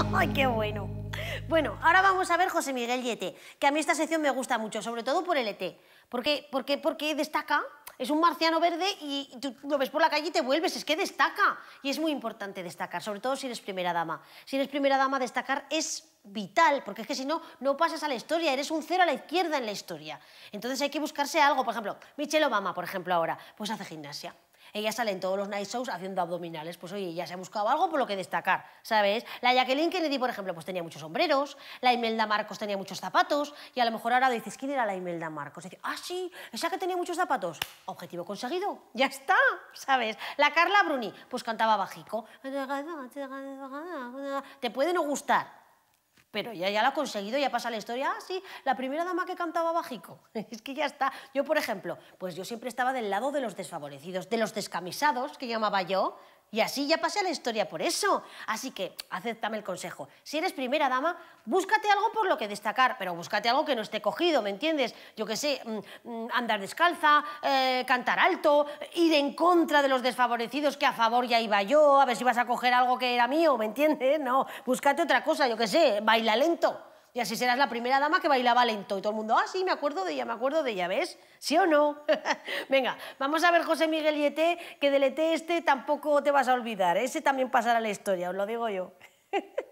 ¡Ay, qué bueno! Bueno, ahora vamos a ver José Miguel Yete, que a mí esta sección me gusta mucho, sobre todo por el ET. Porque, porque, porque destaca, es un marciano verde y tú lo ves por la calle y te vuelves, es que destaca. Y es muy importante destacar, sobre todo si eres primera dama. Si eres primera dama, destacar es vital, porque es que si no, no pasas a la historia, eres un cero a la izquierda en la historia. Entonces hay que buscarse algo, por ejemplo, Michelle Obama, por ejemplo, ahora, pues hace gimnasia. Ella sale en todos los night shows haciendo abdominales, pues oye, ya se ha buscado algo por lo que destacar, ¿sabes? La Jacqueline Kennedy, por ejemplo, pues tenía muchos sombreros, la Imelda Marcos tenía muchos zapatos, y a lo mejor ahora dices, ¿quién era la Imelda Marcos? Y ah, sí, esa que tenía muchos zapatos. Objetivo conseguido, ya está, ¿sabes? La Carla Bruni, pues cantaba bajico. Te puede no gustar, pero ya, ya lo ha conseguido, ya pasa la historia. Ah, sí, la primera dama que cantaba bajico. es que ya está. Yo, por ejemplo, pues yo siempre estaba del lado de los desfavorecidos, de los descamisados, que llamaba yo, y así ya pasé la historia por eso. Así que acéptame el consejo. Si eres primera dama, búscate algo por lo que destacar, pero búscate algo que no esté cogido, ¿me entiendes? Yo qué sé, mm, mm, andar descalza, eh, cantar alto, ir en contra de los desfavorecidos que a favor ya iba yo, a ver si vas a coger algo que era mío, ¿me entiendes? No, búscate otra cosa, yo qué sé, baila lento y así serás la primera dama que bailaba lento. Y todo el mundo, ah, sí, me acuerdo de ella, me acuerdo de ella, ¿ves? ¿Sí o no? Venga, vamos a ver José Miguel Yeté, que del e este tampoco te vas a olvidar. Ese también pasará la historia, os lo digo yo.